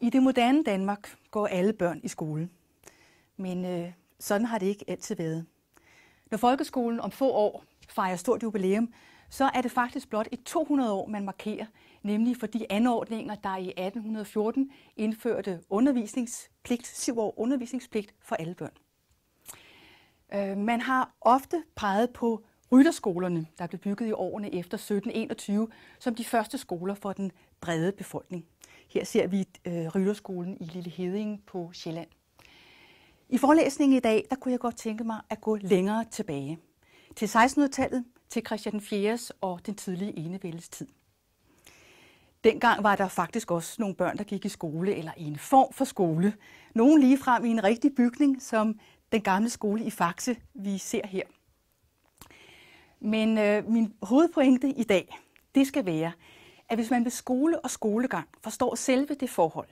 I det moderne Danmark går alle børn i skole. Men øh, sådan har det ikke altid været. Når folkeskolen om få år fejrer stort jubilæum, så er det faktisk blot et 200 år, man markerer, nemlig for de anordninger, der i 1814 indførte undervisningspligt, syv år undervisningspligt for alle børn. Øh, man har ofte peget på rytterskolerne, der blev bygget i årene efter 1721, som de første skoler for den brede befolkning. Her ser vi øh, Rytterskolen i Lille Heding på Sjælland. I forelæsningen i dag, der kunne jeg godt tænke mig at gå længere tilbage. Til 1600-tallet, til Christian 4.s og den tidlige enevældes tid. Dengang var der faktisk også nogle børn, der gik i skole eller i en form for skole. Nogle frem i en rigtig bygning, som den gamle skole i Faxe, vi ser her. Men øh, min hovedpointe i dag, det skal være, at hvis man ved skole og skolegang forstår selve det forhold,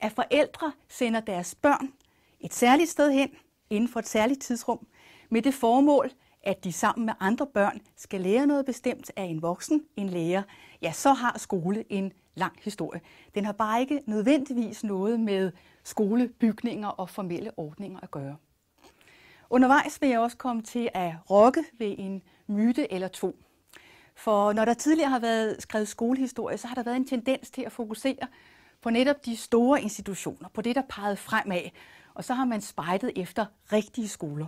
at forældre sender deres børn et særligt sted hen inden for et særligt tidsrum med det formål, at de sammen med andre børn skal lære noget bestemt af en voksen, en lærer, ja, så har skole en lang historie. Den har bare ikke nødvendigvis noget med skolebygninger og formelle ordninger at gøre. Undervejs vil jeg også komme til at rokke ved en myte eller to. For når der tidligere har været skrevet skolehistorie, så har der været en tendens til at fokusere på netop de store institutioner, på det, der pegede fremad. Og så har man spejtet efter rigtige skoler.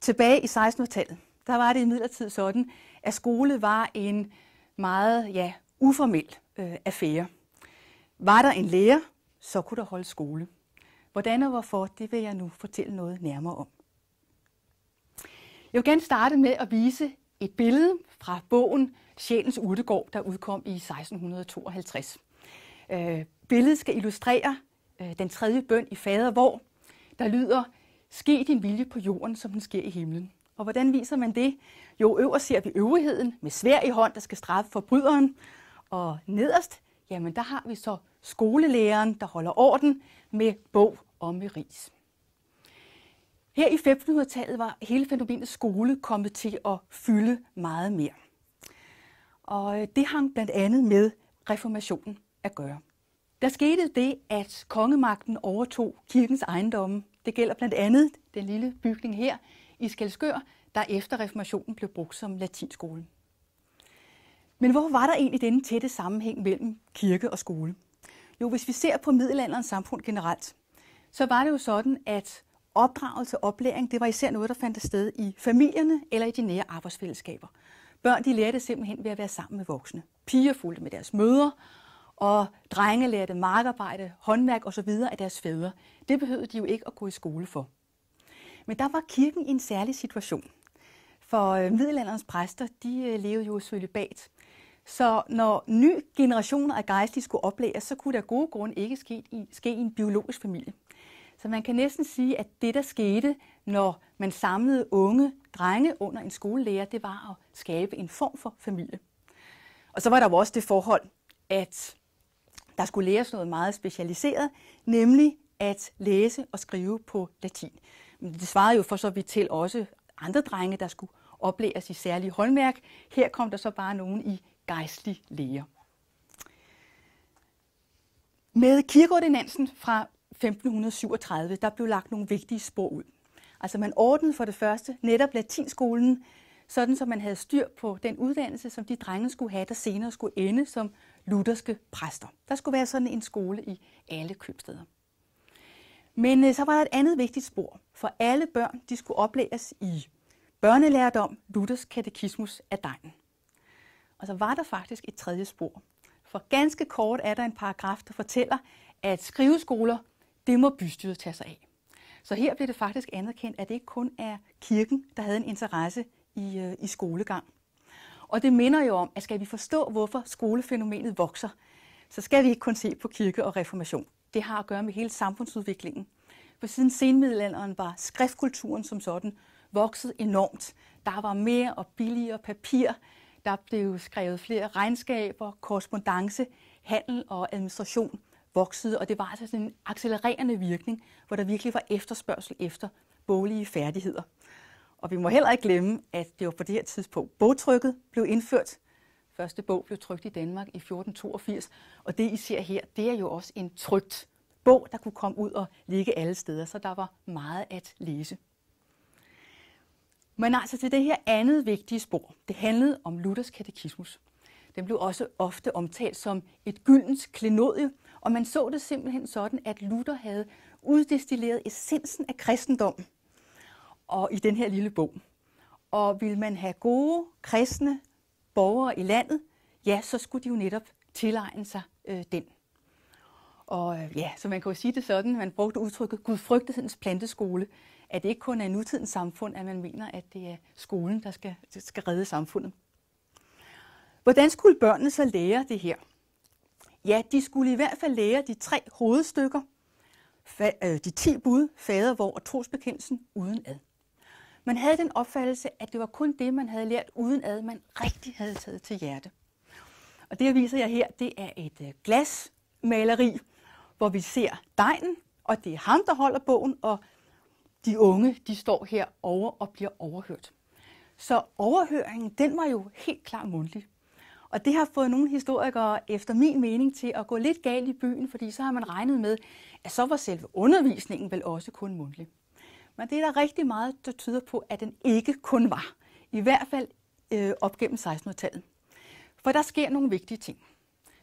Tilbage i 1600-tallet, der var det imidlertid sådan, at skole var en meget ja, uformel øh, affære. Var der en lærer, så kunne der holde skole. Hvordan og hvorfor, det vil jeg nu fortælle noget nærmere om. Jeg vil gerne starte med at vise et billede fra bogen Sjælens Urtegård, der udkom i 1652. Øh, billedet skal illustrere øh, den tredje bøn i fader, hvor der lyder, ske din vilje på jorden, som den sker i himlen. Og hvordan viser man det? Jo, øverst ser vi øvrigheden med svær i hånd, der skal straffe forbryderen. Og nederst, jamen der har vi så skolelæreren, der holder orden med bog om med ris. Her i 1500-tallet var hele fænomenet skole kommet til at fylde meget mere. Og øh, det hang blandt andet med reformationen at gøre. Der skete det, at kongemagten overtog kirkens ejendomme. Det gælder blandt andet den lille bygning her i Skelskør, der efter reformationen blev brugt som latinskole. Men hvor var der egentlig denne tætte sammenhæng mellem kirke og skole? Jo, hvis vi ser på middelalderens samfund generelt, så var det jo sådan, at opdragelse og oplæring, det var især noget, der fandt sted i familierne eller i de nære arbejdsfællesskaber. Børn de lærte simpelthen ved at være sammen med voksne. Piger fulgte med deres mødre, og drenge lærte markarbejde, håndværk osv. af deres fædre. Det behøvede de jo ikke at gå i skole for. Men der var kirken i en særlig situation. For øh, middelalderens præster, de øh, levede jo i sølibat. Så når ny generationer af gejstlige skulle oplæres, så kunne der gode grunde ikke ske i, ske i en biologisk familie. Så man kan næsten sige, at det, der skete, når man samlede unge drenge under en skolelærer, det var at skabe en form for familie. Og så var der jo også det forhold, at der skulle læres noget meget specialiseret, nemlig at læse og skrive på latin. Men det svarede jo for så vidt til også andre drenge, der skulle oplæres i særlige håndværk. Her kom der så bare nogen i gejstlig læger. Med kirkeordinansen fra 1537, der blev lagt nogle vigtige spor ud. Altså man ordnede for det første netop latinskolen, sådan så man havde styr på den uddannelse, som de drenge skulle have, der senere skulle ende som lutherske præster. Der skulle være sådan en skole i alle købsteder. Men øh, så var der et andet vigtigt spor, for alle børn de skulle oplæres i børnelærdom, Luthers katekismus af degnen. Og så var der faktisk et tredje spor. For ganske kort er der en paragraf, der fortæller, at skriveskoler det må bystyret tage sig af. Så her blev det faktisk anerkendt, at det ikke kun er kirken, der havde en interesse i, øh, i skolegang. Og det minder jo om, at skal vi forstå, hvorfor skolefænomenet vokser, så skal vi ikke kun se på kirke og reformation. Det har at gøre med hele samfundsudviklingen. For siden senmiddelalderen var skriftkulturen som sådan vokset enormt. Der var mere og billigere papir, der blev skrevet flere regnskaber, korrespondence, handel og administration – voksede, og det var altså sådan en accelererende virkning, hvor der virkelig var efterspørgsel efter boglige færdigheder. Og vi må heller ikke glemme, at det var på det her tidspunkt, bogtrykket blev indført. Første bog blev trykt i Danmark i 1482, og det I ser her, det er jo også en trygt bog, der kunne komme ud og ligge alle steder, så der var meget at læse. Men altså til det her andet vigtige spor, det handlede om Luthers katekismus. Den blev også ofte omtalt som et gyldens klenodie, og man så det simpelthen sådan, at Luther havde uddestilleret essensen af kristendom og i den her lille bog. Og ville man have gode kristne borgere i landet, ja, så skulle de jo netop tilegne sig øh, den. Og øh, ja, så man kan jo sige det sådan, man brugte udtrykket gudfrygtighedens planteskole, at det ikke kun er nutidens samfund, at man mener, at det er skolen, der skal, skal redde samfundet. Hvordan skulle børnene så lære det her? Ja, de skulle i hvert fald lære de tre hovedstykker, øh, de ti bud, hvor og trosbekendelsen uden ad. Man havde den opfattelse, at det var kun det, man havde lært uden ad, man rigtig havde taget til hjerte. Og det, jeg viser jer her, det er et øh, glasmaleri, hvor vi ser dejen, og det er ham, der holder bogen, og de unge, de står herovre og bliver overhørt. Så overhøringen, den var jo helt klar mundtlig. Og det har fået nogle historikere, efter min mening, til at gå lidt galt i byen, fordi så har man regnet med, at så var selve undervisningen vel også kun mundtlig. Men det er der rigtig meget, der tyder på, at den ikke kun var. I hvert fald øh, op gennem 1600-tallet. For der sker nogle vigtige ting.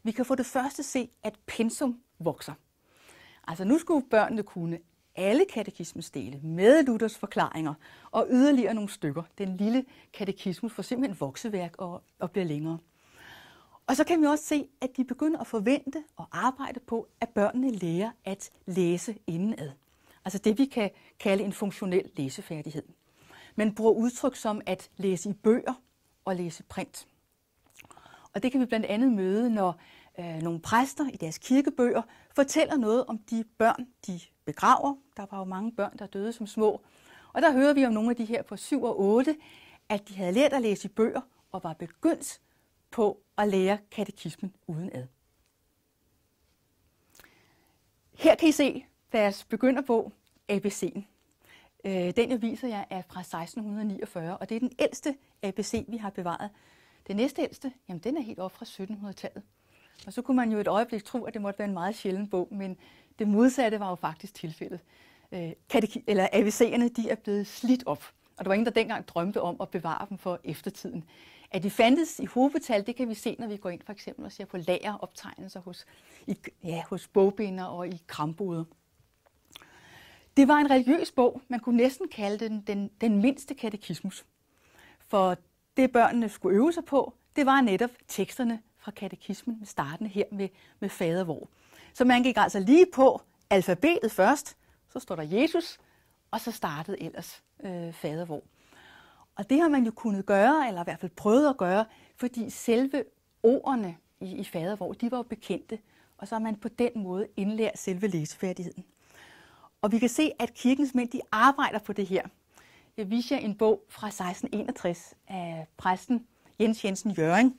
Vi kan for det første se, at pensum vokser. Altså nu skulle børnene kunne alle katekismens dele med Luthers forklaringer og yderligere nogle stykker. Den lille katekismus får simpelthen vokseværk og, og bliver længere. Og så kan vi også se, at de begynder at forvente og arbejde på, at børnene lærer at læse indenad. Altså det, vi kan kalde en funktionel læsefærdighed. Man bruger udtryk som at læse i bøger og læse print. Og det kan vi blandt andet møde, når øh, nogle præster i deres kirkebøger fortæller noget om de børn, de begraver. Der var jo mange børn, der døde som små. Og der hører vi om nogle af de her på 7 og 8, at de havde lært at læse i bøger og var begyndt på at lære katekismen udenad. Her kan I se deres begynderbog, ABC'en. Øh, den jeg viser jer er fra 1649, og det er den ældste ABC, vi har bevaret. Den næste ældste, jamen den er helt op fra 1700-tallet. Og så kunne man jo et øjeblik tro, at det måtte være en meget sjælden bog, men det modsatte var jo faktisk tilfældet. Øh, eller ABC'erne de er blevet slidt op, og der var ingen, der dengang drømte om at bevare dem for eftertiden. At de fandtes i hovedbetal, det kan vi se, når vi går ind for eksempel og ser på lageroptegnelser hos, i, ja, hos bogbinder og i kramboder. Det var en religiøs bog. Man kunne næsten kalde den den, den mindste katekismus. For det børnene skulle øve sig på, det var netop teksterne fra katekismen, startende her med, med fadervor. Så man gik altså lige på alfabetet først, så står der Jesus, og så startede ellers øh, fadervor. Og det har man jo kunnet gøre, eller i hvert fald prøvet at gøre, fordi selve ordene i, i fadervor, de var jo bekendte. Og så har man på den måde indlært selve læsefærdigheden. Og vi kan se, at kirkens mænd de arbejder på det her. Jeg viser en bog fra 1661 af præsten Jens Jensen Jørgen.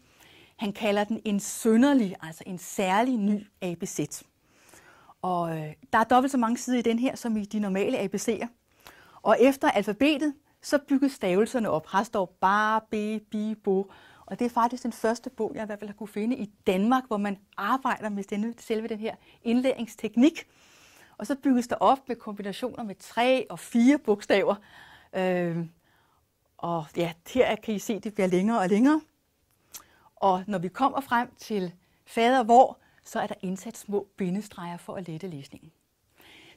Han kalder den en sønderlig, altså en særlig ny ABC. Og øh, der er dobbelt så mange sider i den her, som i de normale ABC'er. Og efter alfabetet, så bygges stavelserne op. Her står bare, be, bi, bo. Og det er faktisk den første bog, jeg i hvert fald har kunne finde i Danmark, hvor man arbejder med denne, selve den her indlæringsteknik. Og så bygges der op med kombinationer med tre og fire bogstaver. Øhm, og ja, her kan I se, at det bliver længere og længere. Og når vi kommer frem til fader hvor, så er der indsat små bindestreger for at lette læsningen.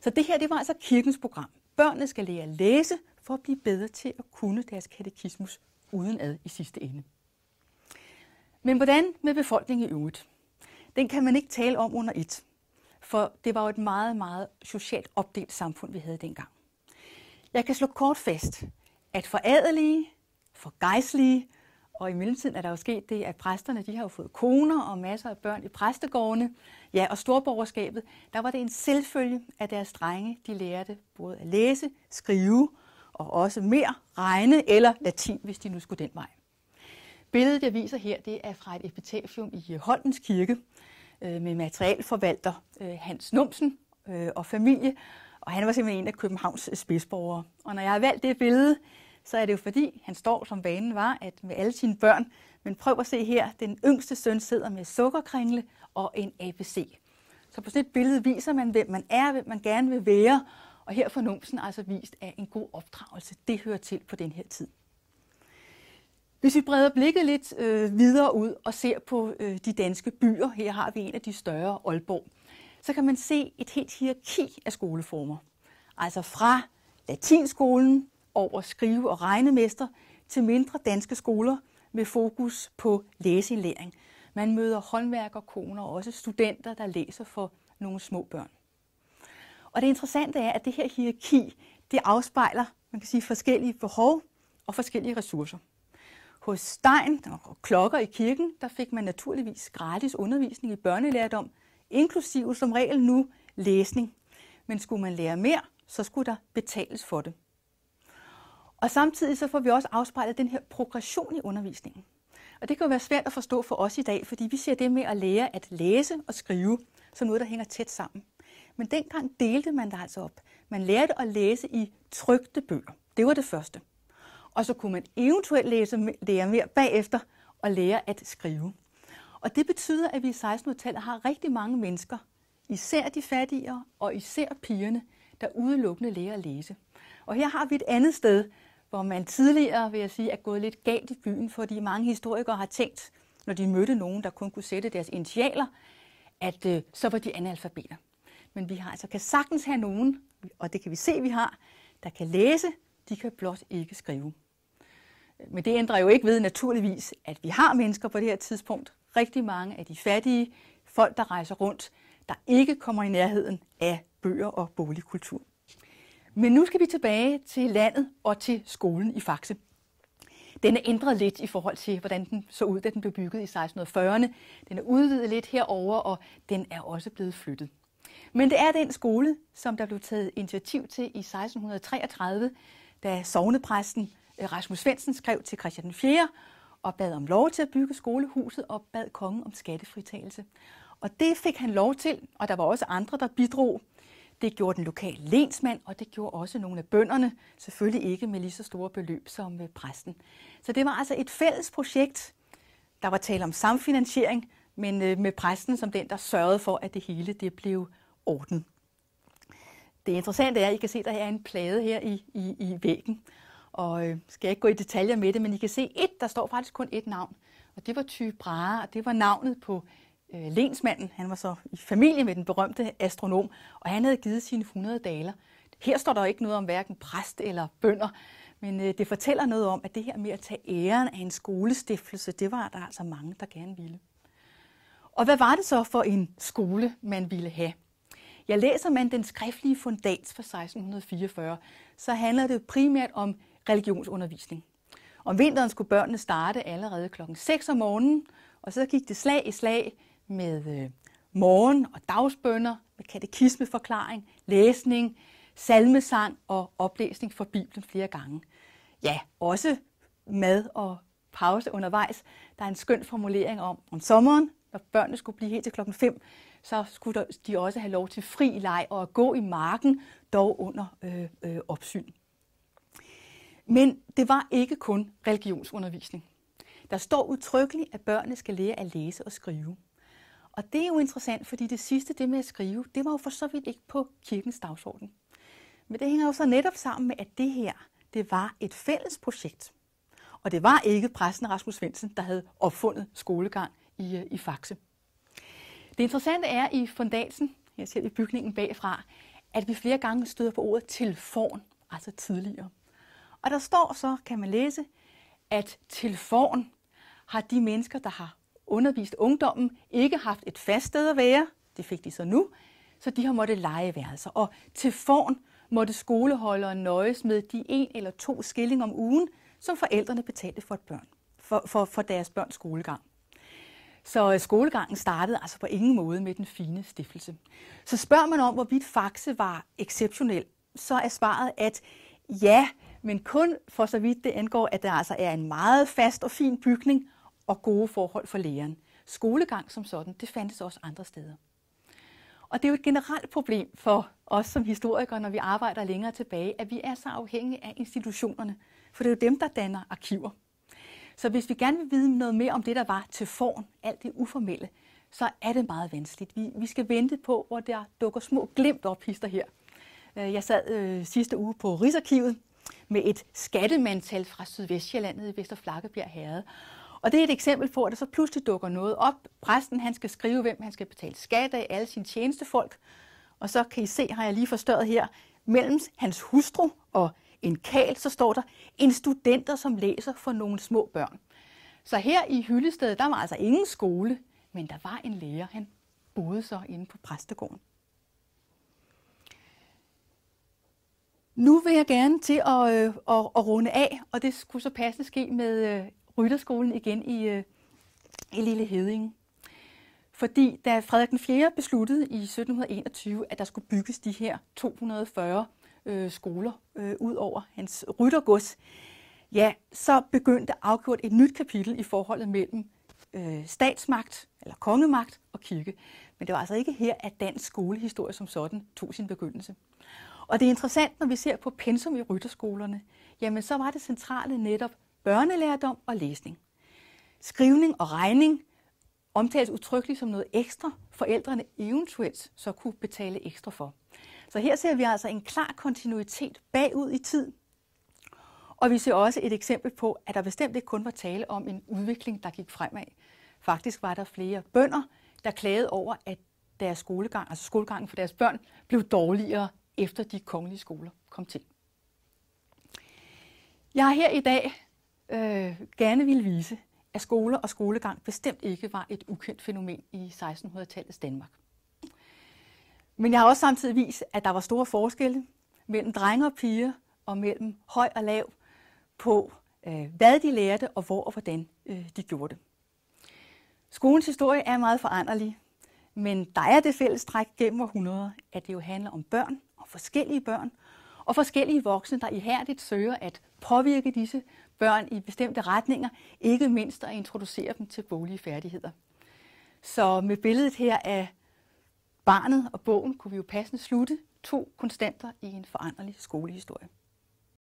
Så det her, det var altså kirkens program. Børnene skal lære at læse, for at blive bedre til at kunne deres katekismus udenad i sidste ende. Men hvordan med befolkningen i øvrigt? Den kan man ikke tale om under et, for det var jo et meget, meget socialt opdelt samfund, vi havde dengang. Jeg kan slå kort fast, at for adelige, for gejstlige, og i mellemtiden er der jo sket det, at præsterne de har jo fået koner og masser af børn i præstegårdene. Ja, og storborgerskabet, der var det en selvfølge, at deres drenge de lærte både at læse, skrive og også mere regne eller latin, hvis de nu skulle den vej. Billedet, jeg viser her, det er fra et epitafium i Holmens Kirke øh, med materialforvalter øh, Hans Numsen øh, og familie, og han var simpelthen en af Københavns spidsborgere. Og når jeg har valgt det billede, så er det jo fordi, han står som vanen var, at med alle sine børn, men prøv at se her, den yngste søn sidder med sukkerkringle og en ABC. Så på sådan et billede viser man, hvem man er, hvem man gerne vil være, og her får numsen altså vist, at en god opdragelse, det hører til på den her tid. Hvis vi breder blikket lidt øh, videre ud og ser på øh, de danske byer, her har vi en af de større, Aalborg, så kan man se et helt hierarki af skoleformer. Altså fra latinskolen over skrive- og regnemester til mindre danske skoler med fokus på læseindlæring. Man møder håndværkerkoner og også studenter, der læser for nogle små børn. Og det interessante er, at det her hierarki, det afspejler man kan sige, forskellige behov og forskellige ressourcer. Hos Stein og klokker i kirken, der fik man naturligvis gratis undervisning i børnelærdom, inklusive som regel nu læsning. Men skulle man lære mere, så skulle der betales for det. Og samtidig så får vi også afspejlet den her progression i undervisningen. Og det kan jo være svært at forstå for os i dag, fordi vi ser det med at lære at læse og skrive som noget, der hænger tæt sammen. Men dengang delte man det altså op. Man lærte at læse i trygte bøger. Det var det første. Og så kunne man eventuelt læse, lære mere bagefter og lære at skrive. Og det betyder, at vi i 1600-tallet har rigtig mange mennesker, især de fattigere og især pigerne, der udelukkende lærer at læse. Og her har vi et andet sted, hvor man tidligere, vil jeg sige, er gået lidt galt i byen, fordi mange historikere har tænkt, når de mødte nogen, der kun kunne sætte deres initialer, at øh, så var de analfabeter. Men vi har altså kan sagtens have nogen, og det kan vi se, vi har, der kan læse, de kan blot ikke skrive. Men det ændrer jo ikke ved naturligvis, at vi har mennesker på det her tidspunkt, rigtig mange af de fattige, folk der rejser rundt, der ikke kommer i nærheden af bøger og boligkultur. Men nu skal vi tilbage til landet og til skolen i Faxe. Den er ændret lidt i forhold til, hvordan den så ud, da den blev bygget i 1640'erne. Den er udvidet lidt herover og den er også blevet flyttet. Men det er den skole, som der blev taget initiativ til i 1633, da sovnepræsten øh, Rasmus Svendsen skrev til Christian 4. og bad om lov til at bygge skolehuset og bad kongen om skattefritagelse. Og det fik han lov til, og der var også andre, der bidrog. Det gjorde den lokale lensmand, og det gjorde også nogle af bønderne, selvfølgelig ikke med lige så store beløb som øh, præsten. Så det var altså et fælles projekt. Der var tale om samfinansiering, men øh, med præsten som den, der sørgede for, at det hele det blev orden. Det interessante er, at I kan se, at der er en plade her i, i, i væggen. Og øh, skal jeg ikke gå i detaljer med det, men I kan se et, der står faktisk kun et navn. Og det var Ty Brahe, og det var navnet på øh, lensmanden. Han var så i familie med den berømte astronom, og han havde givet sine 100 daler. Her står der ikke noget om hverken præst eller bønder, men øh, det fortæller noget om, at det her med at tage æren af en skolestiftelse, det var der altså mange, der gerne ville. Og hvad var det så for en skole, man ville have? Jeg læser man den skriftlige fundats fra 1644, så handler det primært om religionsundervisning. Om vinteren skulle børnene starte allerede kl. 6 om morgenen, og så gik det slag i slag med øh, morgen- og dagsbønder, med katekismeforklaring, læsning, salmesang og oplæsning for Bibelen flere gange. Ja, også mad og pause undervejs. Der er en skøn formulering om, om sommeren, når børnene skulle blive helt til klokken 5, så skulle de også have lov til fri leg og at gå i marken, dog under øh, øh, opsyn. Men det var ikke kun religionsundervisning. Der står udtrykkeligt, at børnene skal lære at læse og skrive. Og det er jo interessant, fordi det sidste, det med at skrive, det var jo for så vidt ikke på kirkens dagsorden. Men det hænger jo så netop sammen med, at det her, det var et fælles projekt. Og det var ikke præsten Rasmus Svendsen, der havde opfundet skolegang i, øh, i Faxe. Det interessante er i fundatsen, jeg ser i bygningen bagfra, at vi flere gange støder på ordet telefon, altså tidligere. Og der står så, kan man læse, at telefon har de mennesker, der har undervist ungdommen, ikke haft et fast sted at være. Det fik de så nu. Så de har måttet lege værelser. Og telefon måtte skoleholderen nøjes med de en eller to skilling om ugen, som forældrene betalte for, et børn, for, for, for deres børns skolegang. Så øh, skolegangen startede altså på ingen måde med den fine stiftelse. Så spørger man om, hvorvidt Faxe var exceptionel, så er svaret, at ja, men kun for så vidt det angår, at der altså er en meget fast og fin bygning og gode forhold for læreren. Skolegang som sådan, det fandtes også andre steder. Og det er jo et generelt problem for os som historikere, når vi arbejder længere tilbage, at vi er så afhængige af institutionerne, for det er jo dem, der danner arkiver. Så hvis vi gerne vil vide noget mere om det, der var til forn, alt det uformelle, så er det meget vanskeligt. Vi, vi skal vente på, hvor der dukker små glimt op hister her. Øh, jeg sad øh, sidste uge på Rigsarkivet med et skattemandtal fra Sydvestjyllandet i Vester Flakkebjerg Og det er et eksempel på, at der så pludselig dukker noget op. Præsten han skal skrive, hvem han skal betale skat af, alle sine tjenestefolk. Og så kan I se, har jeg lige forstørret her, mellem hans hustru og en kal, så står der en studenter, som læser for nogle små børn. Så her i Hyllested, der var altså ingen skole, men der var en lærer. Han boede så inde på præstegården. Nu vil jeg gerne til at, øh, at, at runde af, og det skulle så passe ske med øh, Rytterskolen igen i, øh, i Lille Hedinge. Fordi da Frederik den 4. besluttede i 1721, at der skulle bygges de her 240 øh, skoler øh, ud over hans ryttergods, ja, så begyndte afgjort et nyt kapitel i forholdet mellem øh, statsmagt eller kongemagt og kirke. Men det var altså ikke her, at dansk skolehistorie som sådan tog sin begyndelse. Og det er interessant, når vi ser på pensum i rytterskolerne, jamen så var det centrale netop børnelærdom og læsning. Skrivning og regning omtales utryggeligt som noget ekstra, forældrene eventuelt så kunne betale ekstra for. Så her ser vi altså en klar kontinuitet bagud i tid, og vi ser også et eksempel på, at der bestemt ikke kun var tale om en udvikling, der gik fremad. Faktisk var der flere bønder, der klagede over, at deres skolegang, altså skolegangen for deres børn, blev dårligere efter de kongelige skoler kom til. Jeg har her i dag øh, gerne vil vise, at skoler og skolegang bestemt ikke var et ukendt fænomen i 1600-tallets Danmark. Men jeg har også samtidig vist, at der var store forskelle mellem drenge og piger og mellem høj og lav på, øh, hvad de lærte og hvor og hvordan øh, de gjorde det. Skolens historie er meget foranderlig, men der er det fælles træk gennem århundreder, at det jo handler om børn og forskellige børn, og forskellige voksne, der ihærdigt søger at påvirke disse børn i bestemte retninger, ikke mindst at introducere dem til bolige færdigheder. Så med billedet her af Barnet og bogen kunne vi jo passende slutte, to konstanter i en foranderlig skolehistorie.